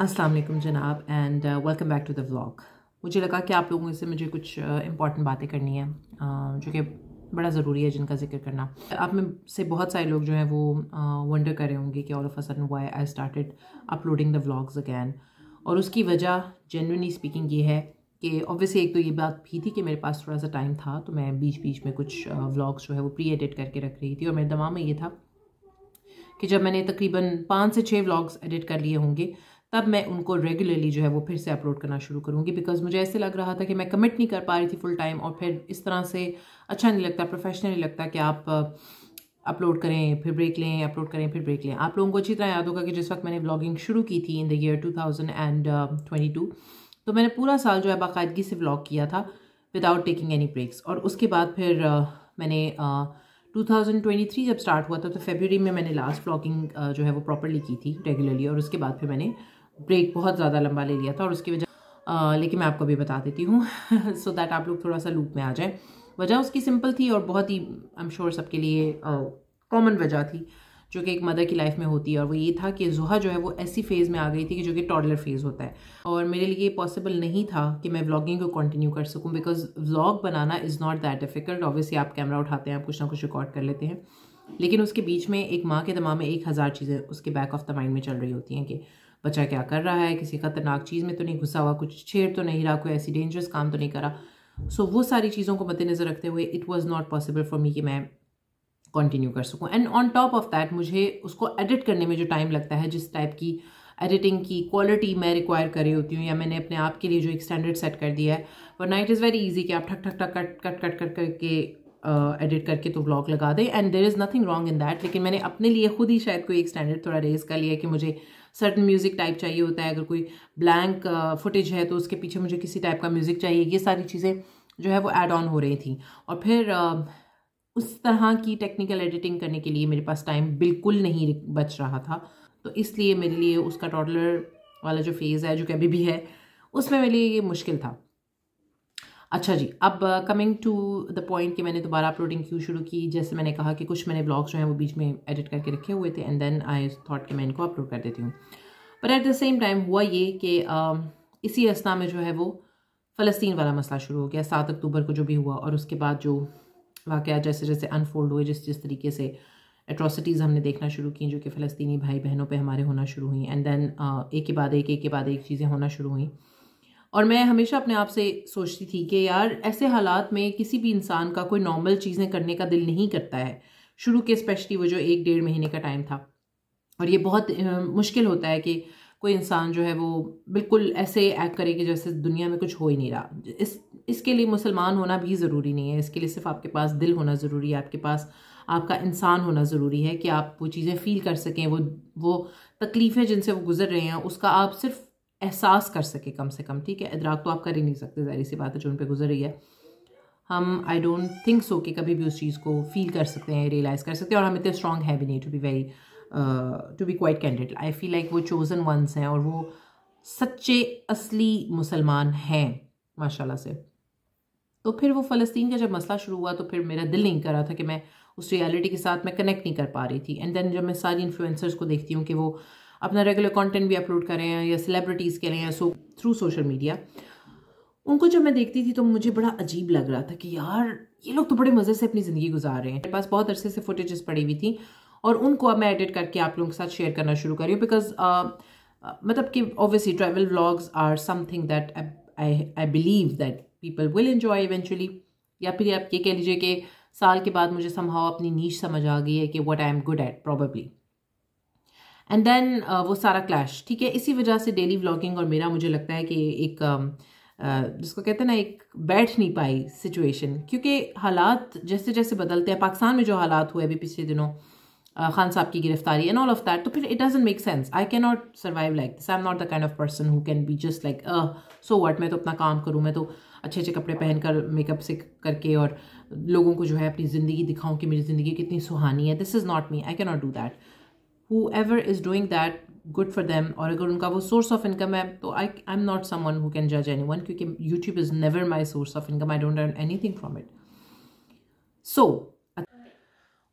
अस्सलाम वालेकुम जनाब and welcome back to the vlog मुझे लगा कि आप लोगों से मुझे कुछ इंपॉर्टेंट uh, बातें करनी है uh, जो कि बड़ा ज़रूरी है जिनका जिक्र करना आप में से बहुत सारे लोग जो हैं वो वंडर uh, कर रहे होंगे कि all of a sudden why I started uploading the vlogs again और उसकी वजह जेनवनली स्पीकिंग ये है कि ऑब्वियसली एक तो ये बात भी थी कि मेरे पास थोड़ा सा टाइम था तो मैं बीच बीच में कुछ व्लॉग्स जो है वो प्री एडिट करके रख रही थी और मेरे दिमाग में ये था कि जब मैंने तकरीबन पाँच से छः व्लॉग्स एडिट कर लिए होंगे तब मैं उनको रेगुलरली जो है वो फिर से अपलोड करना शुरू करूँगी बिकॉज मुझे ऐसे लग रहा था कि मैं कमिट नहीं कर पा रही थी फुल टाइम और फिर इस तरह से अच्छा नहीं लगता प्रोफेशनल नहीं लगता कि आप अपलोड करें फिर ब्रेक लें अपलोड करें फिर ब्रेक लें आप लोगों को अच्छी तरह याद होगा कि जिस वक्त मैंने ब्लॉगिंग शुरू की थी in the year two thousand and twenty two तो मैंने पूरा साल जो है बाकायदगी से ब्लॉग किया था विदाउट टेकिंग एनी ब्रेक्स और उसके बाद फिर uh, मैंने टू थाउजेंड ट्वेंटी थ्री जब स्टार्ट हुआ था तो फेबररी में मैंने लास्ट ब्लॉगिंग uh, जो है वो प्रॉपरली की थी रेगुलरली और उसके बाद फिर मैंने ब्रेक बहुत ज़्यादा लंबा ले लिया था और उसकी वजह लेकिन मैं आपको भी बता देती हूँ सो दैट आप लोग थोड़ा सा लूप में आ जाए वजह उसकी सिंपल थी और बहुत ही आई एम श्योर सबके लिए कॉमन वजह थी जो कि एक मदर की लाइफ में होती है और वो ये था कि जुहा जो है वो ऐसी फेज़ में आ गई थी कि जो कि टॉडलर फेज़ होता है और मेरे लिए पॉसिबल नहीं था कि मैं व्लॉगिंग को कंटिन्यू कर सकूं बिकॉज व्लॉग बनाना is not that difficult obviously आप कैमरा उठाते हैं आप कुछ ना कुछ रिकॉर्ड कर लेते हैं लेकिन उसके बीच में एक माँ के दमा में एक हज़ार चीज़ें उसके बैक ऑफ द माइंड में चल रही होती हैं कि बच्चा क्या कर रहा है किसी खतरनाक चीज़ में तो नहीं घुसा हुआ कुछ छेड़ तो नहीं रहा कोई ऐसी डेंजरस काम तो नहीं करा सो so, वो सारी चीज़ों को मद्देनज़र रखते हुए it was not possible for me कि मैं कंटिन्यू कर सकूँ and on top of that मुझे उसको एडिट करने में जो टाइम लगता है जिस टाइप की एडिटिंग की क्वालिटी मैं रिक्वायर कर रही होती हूँ या मैंने अपने आप के लिए जो एक स्टैंडर्ड सेट कर दिया है वरना इट इज़ वेरी ईजी कि आप ठक ठक ठक कट कट कट कट करके एडिट uh, करके तो व्लॉग लगा दे and there is nothing wrong in that लेकिन मैंने अपने लिए खुद ही शायद कोई एक स्टैंडर्ड थोड़ा रेज कर लिया कि मुझे सर्टन म्यूज़िक टाइप चाहिए होता है अगर कोई ब्लैंक फुटेज uh, है तो उसके पीछे मुझे किसी टाइप का म्यूज़िक चाहिए ये सारी चीज़ें जो है वो एड ऑन हो रही थी और फिर uh, उस तरह की टेक्निकल एडिटिंग करने के लिए मेरे पास टाइम बिल्कुल नहीं बच रहा था तो इसलिए मेरे लिए उसका टॉडलर वाला जो फेज़ है जो कभी भी है उसमें मेरे लिए ये मुश्किल था अच्छा जी अब कमिंग टू द पॉइंट कि मैंने दोबारा अपलोडिंग क्यों शुरू की जैसे मैंने कहा कि कुछ मैंने ब्लॉग्स जो हैं वो बीच में एडिट करके रखे हुए थे एंड देन आई थॉट कि मैं इनको अपलोड कर देती हूँ but at the same time हुआ ये कि um, इसी रस्ता में जो है वो फ़लस्तीन वाला मसला शुरू हो गया सात अक्टूबर को जो भी हुआ और उसके बाद जो वाक़ जैसे जैसे अनफोल्ड हुए जिस जिस तरीके से एट्रॉसिटीज़ हमने देखना शुरू की जो कि फ़लस्तनी भाई बहनों पे हमारे होना शुरू हुई एंड देन uh, एक के बाद एक एक के बाद एक चीज़ें होना शुरू हुई और मैं हमेशा अपने आप से सोचती थी कि यार ऐसे हालात में किसी भी इंसान का कोई नॉर्मल चीज़ें करने का दिल नहीं करता है शुरू के स्पेशली वो जो एक डेढ़ महीने का टाइम था और ये बहुत मुश्किल होता है कि कोई इंसान जो है वो बिल्कुल ऐसे एक्ट करे कि जैसे दुनिया में कुछ हो ही नहीं रहा इस इसके लिए मुसलमान होना भी ज़रूरी नहीं है इसके लिए सिर्फ आपके पास दिल होना ज़रूरी है आपके पास आपका इंसान होना ज़रूरी है कि आप वो चीज़ें फ़ील कर सकें वो वो तकलीफ़ें जिनसे वो गुज़र रहे हैं उसका आप सिर्फ एहसास कर सके कम से कम ठीक है इदराक तो आप कर ही नहीं सकते जहरी सी बात है जो उन पर गुजर रही है हम आई डोंट थिंक सो कि कभी भी उस चीज़ को फील कर सकते हैं रियलाइज़ कर सकते हैं और हम इतने स्ट्रॉन्ग है भी नहीं to be very to be quite candid I feel like वो चोज़न वंस हैं और वो सच्चे असली मुसलमान हैं माशाल्लाह से तो फिर वो फ़लस्तीन का जब मसला शुरू हुआ तो फिर मेरा दिल नहीं कर रहा था कि मैं उस रियलिटी के साथ मैं कनेक्ट नहीं कर पा रही थी एंड देन जब मैं सारी इन्फ्लुएंसर्स को देखती हूँ कि वो अपना रेगुलर कंटेंट भी अपलोड कर रहे हैं या सेलिब्रिटीज़ के लिए या सो थ्रू सोशल मीडिया उनको जब मैं देखती थी तो मुझे बड़ा अजीब लग रहा था कि यार ये लोग तो बड़े मज़े से अपनी ज़िंदगी गुजार रहे हैं मेरे पास बहुत अरसे से फुटेजेस पड़ी हुई थी और उनको अब मैं एडिट करके आप लोगों के साथ शेयर करना शुरू करी हूँ बिकॉज uh, uh, मतलब कि obviously travel vlogs are something that I I believe that people will enjoy eventually या फिर आप ये कह लीजिए कि साल के बाद मुझे संभाव अपनी नीच समझ आ गई है कि what I am good at probably and then uh, वो सारा क्लैश ठीक है इसी वजह से डेली व्लॉगिंग और मेरा मुझे लगता है कि एक um, uh, जिसको कहते हैं ना एक बैठ नहीं पाई सिचुएशन क्योंकि हालात जैसे जैसे बदलते हैं पाकिस्तान में जो हालात हुए अभी पिछले दिनों uh, खान साहब की गिरफ्तारी एंड ऑल ऑफ दैट तो फिर it doesn't make sense I can not survive like this I am not the kind of person who can be just like so what मैं तो अपना काम करूँ मैं तो अच्छे अच्छे कपड़े पहन कर मेकअप से करके और लोगों को जो है अपनी ज़िंदगी दिखाऊँ कि मेरी ज़िंदगी कितनी सुहानी है this is not me I can not do that whoever is doing that good for them और अगर उनका वो सोर्स ऑफ इनकम है तो I I am not someone who can जज एनी वन क्योंकि YouTube is never my source of income I don't earn anything from it so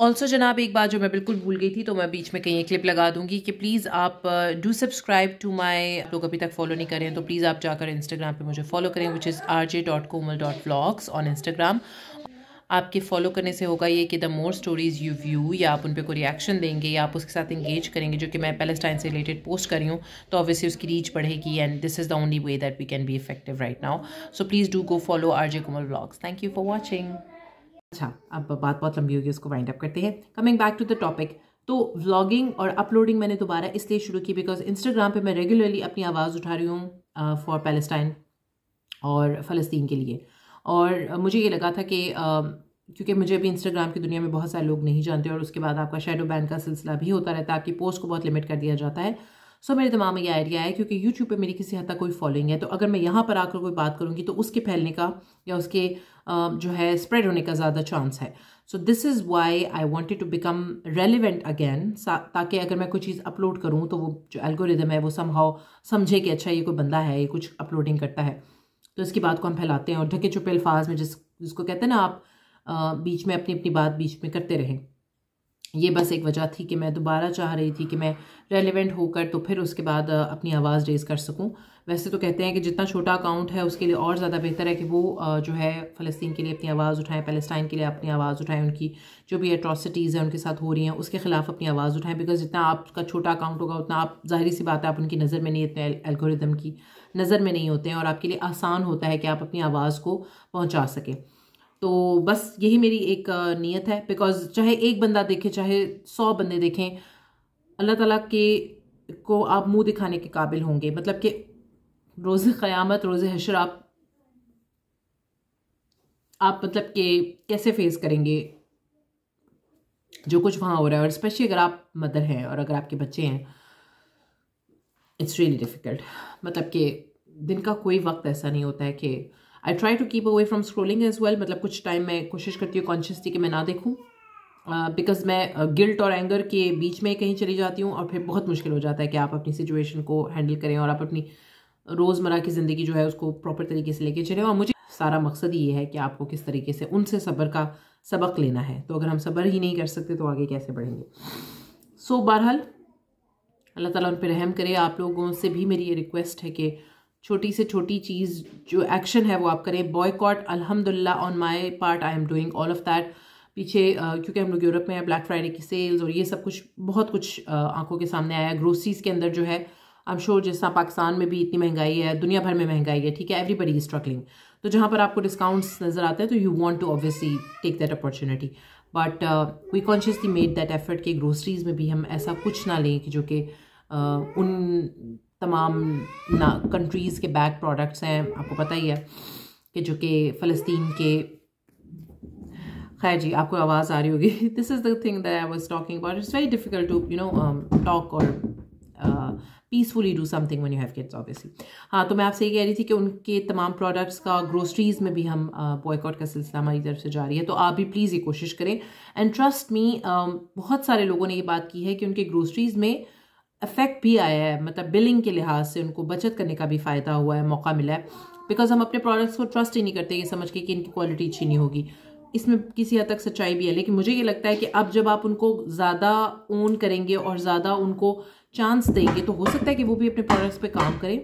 also जनाब एक बात जो मैं बिल्कुल भूल गई थी तो मैं बीच में कहीं क्लिप लगा दूंगी कि प्लीज़ आप डू सब्सक्राइब टू माई लोग अभी तक फॉलो नहीं करें तो प्लीज़ आप जाकर इंस्टाग्राम पे मुझे फॉलो करें which is R J dot Komal dot blogs on Instagram आपके फॉलो करने से होगा ये कि the more stories you view या आप उन पर कोई रिएक्शन देंगे या आप उसके साथ इंगेज करेंगे जो कि मैं पैलेस्टाइन से रिलेटेड पोस्ट कर रही हूँ तो ऑब्वियसली उसकी रीच बढ़ेगी and this is the only way that we can be effective right now so please do go follow R J Komal blogs thank you for watching अच्छा अब बात बहुत लंबी होगी उसको वाइंड अप करते हैं coming back to the topic तो व्लॉगिंग और अपलोडिंग मैंने दोबारा इसलिए शुरू की बिकॉज इंस्टाग्राम पे मैं रेगुलरली अपनी आवाज़ उठा रही हूँ फॉर uh, पैलेस्टाइन और फ़लस्तीन के लिए और मुझे ये लगा था कि क्योंकि मुझे अभी इंस्टाग्राम की दुनिया में बहुत सारे लोग नहीं जानते और उसके बाद आपका शेडो बैन का सिलसिला भी होता रहता है आपकी पोस्ट को बहुत लिमिट कर दिया जाता है सो so, मेरे दिमाग में ये आइडिया है क्योंकि यूट्यूब पे मेरी किसी हद तक कोई फॉलोइंग है तो अगर मैं यहाँ पर आकर कोई बात करूँगी तो उसके फैलने का या उसके जो है स्प्रेड होने का ज़्यादा चांस है so this is why I wanted to become relevant again ताकि अगर मैं कोई चीज़ अपलोड करूँ तो वो जो एल्गोरिदम है वो सम समझे कि अच्छा ये कोई बंदा है ये कुछ अपलोडिंग करता है तो इसकी बात को हम फैलाते हैं और ढके छुपे अल्फाज में जिस जिसको कहते हैं ना आप आ, बीच में अपनी अपनी बात बीच में करते रहें ये बस एक वजह थी कि मैं दोबारा चाह रही थी कि मैं रेलिवेंट होकर तो फिर उसके बाद अपनी आवाज़ रेज़ कर सकूं वैसे तो कहते हैं कि जितना छोटा अकाउंट है उसके लिए और ज़्यादा बेहतर है कि वो जो है फ़लस्तीन के लिए अपनी आवाज़ उठाएं पैलेस्टाइन के लिए अपनी आवाज़ उठाएं उनकी जो भी एट्रॉसिटीज़ हैं उनके साथ हो रही हैं उसके खिलाफ अपनी आवाज़ उठाएं बिकॉज़ जितना आपका छोटा अकाउंट होगा उतना आप ज़ाहरी सी बात है आप उनकी नज़र में नहीं इतने एल्गोरिदम की नज़र में नहीं होते हैं और आपके लिए आसान होता है कि आप अपनी आवाज़ को पहुँचा सकें तो बस यही मेरी एक नीयत है बिकॉज चाहे एक बंदा देखे चाहे सौ बंदे देखें अल्लाह ताला के को आप मुंह दिखाने के काबिल होंगे मतलब कि रोज़ क़यामत रोज़ हशर आप आप मतलब के कैसे फेस करेंगे जो कुछ वहाँ हो रहा है और स्पेशली अगर आप मदर हैं और अगर आपके बच्चे हैं इट्स रियली डिफ़िकल्ट मतलब कि दिन का कोई वक्त ऐसा नहीं होता है कि I try to keep away from scrolling as well मतलब कुछ टाइम मैं कोशिश करती हूँ कॉन्शियसली कि मैं ना देखूँ बिकॉज uh, मैं गिल्ट uh, और एंगर के बीच में कहीं चली जाती हूँ और फिर बहुत मुश्किल हो जाता है कि आप अपनी सिचुएशन को हैंडल करें और आप अपनी रोज़मर्रा की ज़िंदगी जो है उसको प्रॉपर तरीके से लेके चलें और मुझे सारा मकसद ये है कि आपको किस तरीके से उनसे सब्र का सबक लेना है तो अगर हम सब्र ही नहीं कर सकते तो आगे कैसे बढ़ेंगे सो so, बहरहाल अल्लाह ताला उन पर रहम करे आप लोगों से भी मेरी ये रिक्वेस्ट है कि छोटी से छोटी चीज़ जो एक्शन है वो आप करें बॉयकॉट अल्हम्दुलिल्लाह on my part I am doing all of that पीछे क्योंकि हम लोग यूरोप में ब्लैक फ्राइडे की सेल्स और ये सब कुछ बहुत कुछ आंखों के सामने आया ग्रोसरीज़ के अंदर जो है आई एम श्योर जिस तरह पाकिस्तान में भी इतनी महंगाई है दुनिया भर में महंगाई है ठीक है एवरीबडी इज स्ट्रगलिंग तो जहाँ पर आपको डिस्काउंट्स नज़र आते हैं तो you want to obviously take that opportunity but we consciously made that effort कि ग्रोसरीज़ में भी हम ऐसा कुछ ना लें कि जो कि uh, उन तमाम ना कंट्रीज़ के बैक प्रोडक्ट्स हैं आपको पता ही है कि जो कि फ़लस्तीन के खैर जी आपको आवाज़ आ रही होगी this is the thing that I was talking about it's very difficult to you know talk और peacefully do something when you have kids obviously हाँ तो मैं आपसे ये कह रही थी कि उनके तमाम प्रोडक्ट्स का ग्रोसरीज में भी हम बॉयकॉट का सिलसिला हमारी तरफ से जारी है तो आप भी प्लीज़ ये कोशिश करें एंड ट्रस्ट मी बहुत सारे लोगों ने ये बात की है कि उनके ग्रोसरीज में इफेक्ट भी आया है मतलब बिलिंग के लिहाज से उनको बचत करने का भी फ़ायदा हुआ है मौका मिला है बिकॉज हम अपने प्रोडक्ट्स को ट्रस्ट ही नहीं करते ये समझ के कि इनकी क्वालिटी अच्छी नहीं होगी इसमें किसी हद तक सच्चाई भी है लेकिन मुझे ये लगता है कि अब जब आप उनको ज़्यादा ओन करेंगे और ज़्यादा उनको चांस देंगे तो हो सकता है कि वो भी अपने प्रोडक्ट्स पे काम करें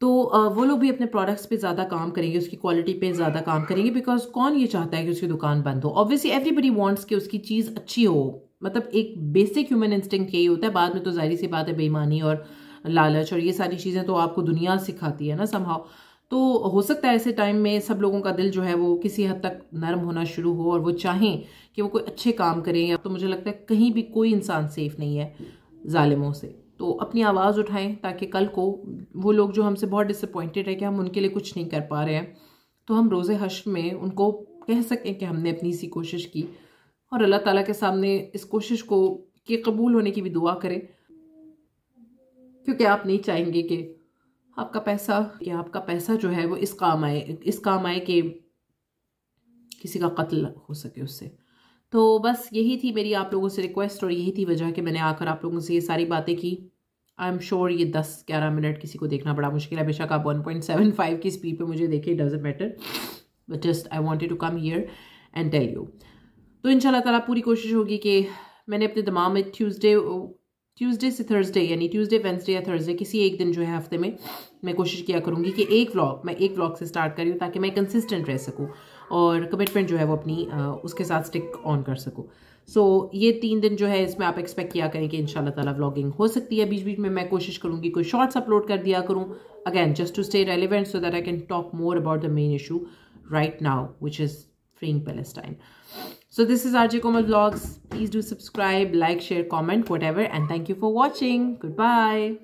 तो वो लोग भी अपने प्रोडक्ट्स पे ज़्यादा काम करेंगे उसकी क्वालिटी पे ज़्यादा काम करेंगे बिकॉज कौन ये चाहता है कि उसकी दुकान बंद हो ऑब्वियसली एवरीबडी वांट्स कि उसकी चीज़ अच्छी हो मतलब एक बेसिक ह्यूमन इंस्टिंक्ट यही होता है बाद में तो जाहिर सी बात है बेईमानी और लालच और ये सारी चीज़ें तो आपको दुनिया सिखाती है ना समहाव तो हो सकता है ऐसे टाइम में सब लोगों का दिल जो है वो किसी हद तक नरम होना शुरू हो और वो चाहें कि वो कोई अच्छे काम करें या तो मुझे लगता है कहीं भी कोई इंसान सेफ़ नहीं है ालिमों से तो अपनी आवाज़ उठाएं ताकि कल को वो लोग जो हमसे बहुत डिसअपॉइंटेड है कि हम उनके लिए कुछ नहीं कर पा रहे हैं तो हम रोज़ हश में उनको कह सकें कि हमने अपनी सी कोशिश की और अल्लाह ताला के सामने इस कोशिश को के कबूल होने की भी दुआ करें क्योंकि आप नहीं चाहेंगे कि आपका पैसा या आपका पैसा जो है वो इस काम आए इस काम आए कि किसी का कत्ल हो सके उससे तो बस यही थी मेरी आप लोगों से रिक्वेस्ट और यही थी वजह कि मैंने आकर आप लोगों से ये सारी बातें की आई एम श्योर ये दस ग्यारह मिनट किसी को देखना बड़ा मुश्किल है बेशक आप वन पॉइंट सेवन फाइव की स्पीड पर मुझे देखे doesn't matter but just I wanted to come here and tell you तो इन शाला पूरी कोशिश होगी कि मैंने अपने दमाम में ट्यूज़डे ट्यूसडे से थर्सडे यानी ट्यूसडे वेंसडे या थर्सडे किसी एक दिन जो है हफ्ते में मैं कोशिश किया करूँगी कि एक व्लॉग मैं एक व्लॉग से स्टार्ट करी ताकि मैं कंसिस्टेंट रह सकूँ और कमिटमेंट जो है वो अपनी उसके साथ स्टिक ऑन कर सकूँ सो so, ये तीन दिन जो है इसमें आप एक्सपेक्ट किया करें कि इन ताला व्लॉगिंग हो सकती है बीच बीच में मैं कोशिश करूँगी कोई शॉर्ट्स अपलोड कर दिया करूँ again just to stay relevant so that I can talk more about the main issue right now which is freeing Palestine So this is RJ Komal Vlogs. Please do subscribe, like, share, comment, whatever. And thank you for watching. Goodbye.